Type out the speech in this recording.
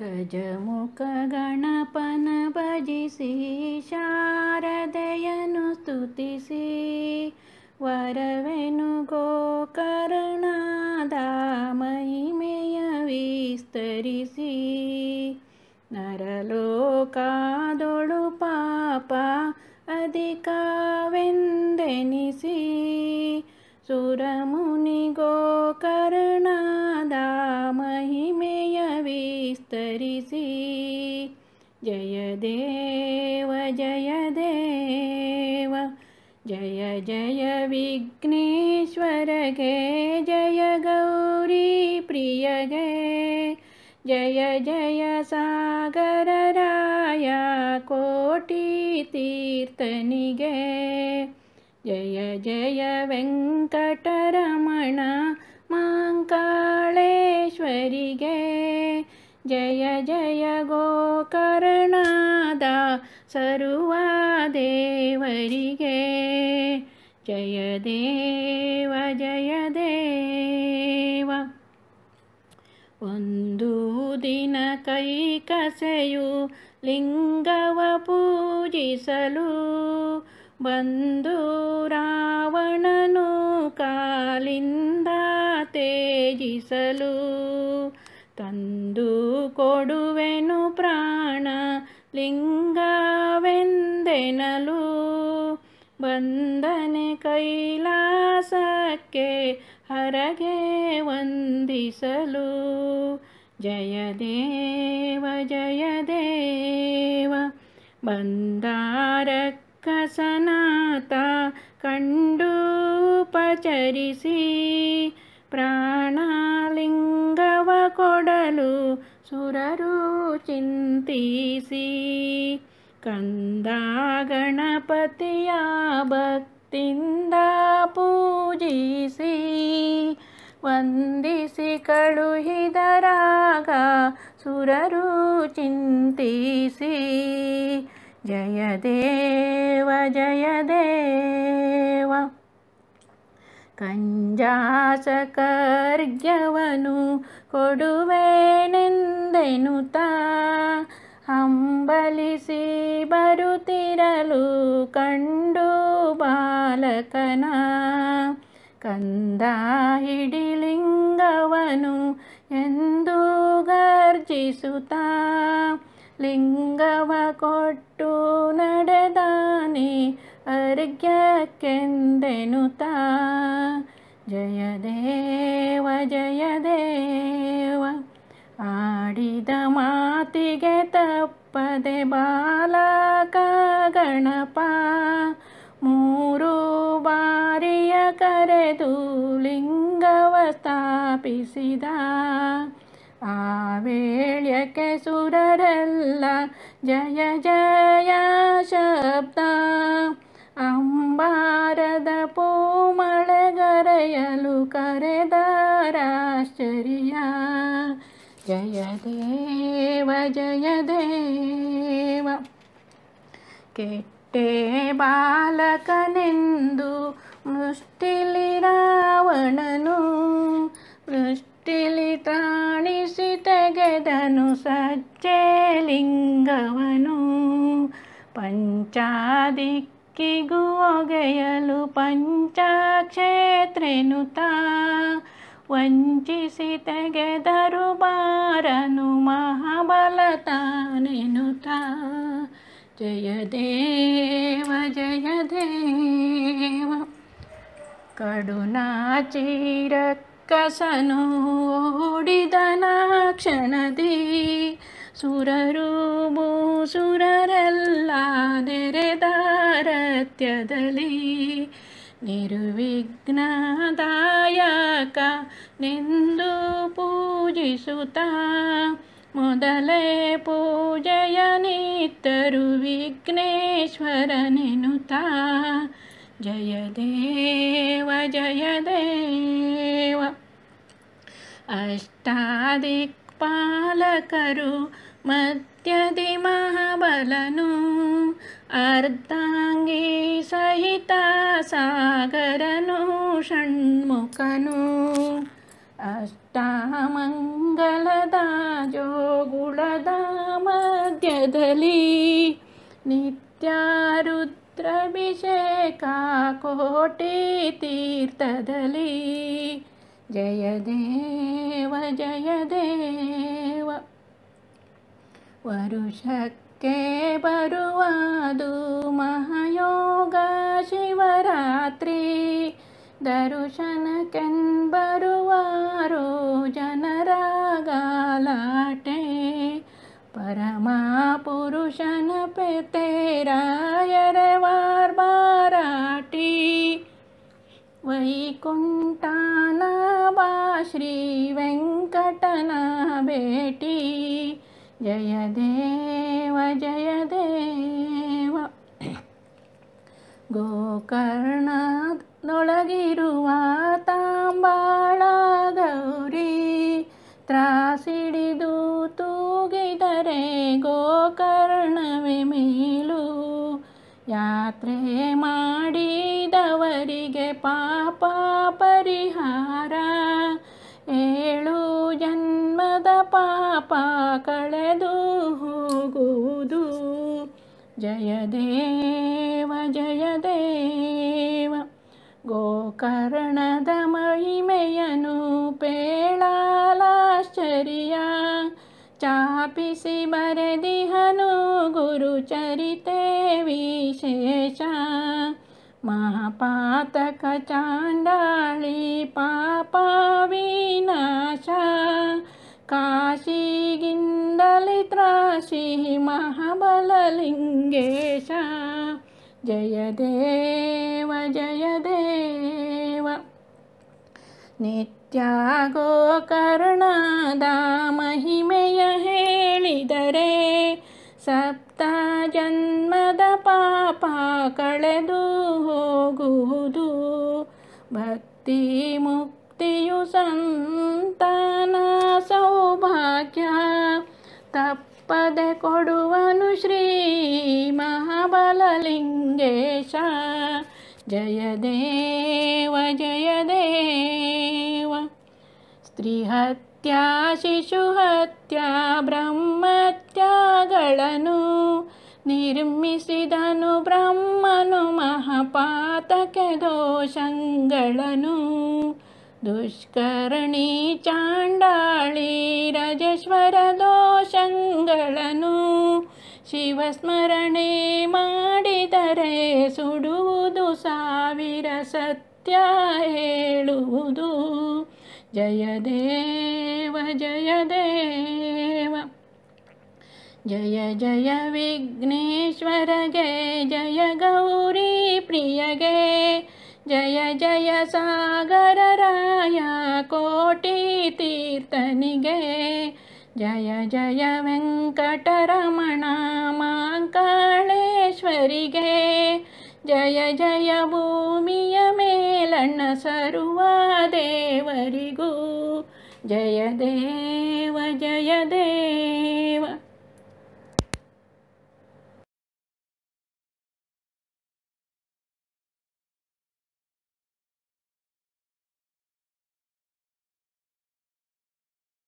गजमुक गणपन भजिसि शारदयनुस्तुतिसि वरवेणुगोकर्णा दा महिमय विस्तसि नरलोका दोडुपापा अधिका सुरमुनि तरिसि जय देव जय देव जय जय विघ्नेश्वर गे जय प्रिय गे जय जय सागरराय कोटितीर्तनि गे जय जय वेङ्कटरमण माङ्काळेश्वरि गे जय जय सरुवा देवरिगे जय देव जयदेव जयदेव वन्दू दिनकै कसयु लिंगव पूज बन्धू रावणनो कालिन्द तेजसलू तद कोडनुप्राण लिङ्गवेन्देनलू वन्दने कैलासे हरगे वन्दल जयदेव जयदेव पचरिसी, कण्डि सुररुचिन्तीसि कन्दा गणपतया भक्तिन्द पूजि वन्दिसि कडुहि दराग सुररुचिन्तीसि जयदेव जयदेव ಕಂಜಾಸಕರ್ಗ್ಯವನು ಕೊಡುವೆನೆಂದೆನುತಾ ಹಂಬಲಿಸಿ ಬರುತ್ತಿರಲು ಕಂಡು ಬಾಲಕನ ಕಂದ ಹಿಡಿಲಿಂಗವನು ಎಂದು ಗರ್ಜಿಸುತ್ತ ಲಿಂಗವ ಕೊಟ್ಟು ನಡೆದಾನೆ ಅರ್ಘ್ಯಕ್ಕೆಂದೆನುತ ಜಯ ದೇವ ಜಯ ದೇವ ಆಡಿದ ಮಾತಿಗೆ ತಪ್ಪದೆ ಬಾಲಕ ಗಣಪ ಮೂರು ಬಾರಿಯ ಕರೆದು ಲಿಂಗವ ಸ್ಥಾಪಿಸಿದ ಆ ವೇಳ್ಯಕ್ಕೆ ಸುರರಲ್ಲ ಜಯ ಜಯ ಶಬ್ದ ಬಾರದ ಪೋಮಳಗರೆಯಲು ಕರೆದಾರಾಶ್ಚರ್ಯ ಜಯ ದೇವ ಜಯ ದೇವ ಕೆಟ್ಟೆ ಬಾಲಕನೆಂದು ಮೃಷ್ಟಿಲಿ ರಾವಣನು ಮೃಷ್ಟಿಲಿ ತಾಣಿಸಿ ತೆಗೆದನು ಸಜ್ಜೆ ಲಿಂಗವನು ಪಂಚಾದಿಕ್ ಕಿಗುವಗೆಯಲು ಒಗೆಯಲು ಪಂಚಕ್ಷೇತ್ರೆನುತ ವಂಚಿಸಿ ತೆಗೆದರು ಬಾರನು ಮಹಾಬಲತಾನೆನುತ ಜಯ ದೇವ ಜಯ ದೇವ ಕಸನು ಓಡಿದ ಕ್ಷಣದಿ ಸುರರು ಸುರರೆಲ್ಲ ನೆರೆ निर्विघ्नदायक निन्दु पूजिसुता मोदले पूजय जय देव जयदेव जयदेव अष्टादिक्पालकरु महाबलनु अर्ताङ्गीसहिता सागरनुषण्मुखनु अष्टामङ्गलदा मध्यदली नित्या रुद्रभिषेखा कोटितीर्थदली जयदेवा जय देव वरुषक् के महायोग शिवरात्रि दर्शन करुवारोजनरा गा लटे परमापुरुषन् पे तेरायरवार्बाराटी रायरवार वा श्रीवेङ्कटना भेटी ಜಯ ದೇವ ಜಯ ದೇವ ಗೋಕರ್ಣದೊಳಗಿರುವ ತಾಂಬಾಳ ಗೌರಿ ತ್ರಾಸಿಡಿದು ತೂಗಿದರೆ ಗೋಕರ್ಣವೇ ಮೀಲು ಯಾತ್ರೆ ಮಾಡಿದವರಿಗೆ ಪಾಪ ಪರಿಹಾರ पापा जयदेव जयदेव गोकर्ण जयदे जयदे गोकर्णदमयि मयनुपेळालाश्चर्या चा पिसि मरे महापातक गुरुचरितेविशेषाळी पापा विनाशा काशी गिन्दलित्राशिः महाबललिङ्गेश जयदेव जयदेव नित्यागोकर्णा दा महिमयरे सप्त जन्मद पाप कले हो मुक्तियु सन्तनासौ तप्पदे तपदे जय देव जयदेव जयदेव स्त्रीहत्या शिशुहत्या ब्रह्मत्यागळनु निर्मिसिदनु ब्रह्मनु महापातके दोषङ्गळनु दुष्करणी चाण्डालिरजर दोष शिवस्मरणे माडितरे सुडुदु सावीर सत्य हेळुदु जय देव जयदेव जय जय विघ्नेश्वर जय गौरी प्रियगे, जय जय सागर सागरराय कोटितीर्तनिगे जय जय वेङ्कटरमणा माङ्कणेश्वरिगे जय जय भूमिय मेलण सरुवा जय देव जय देव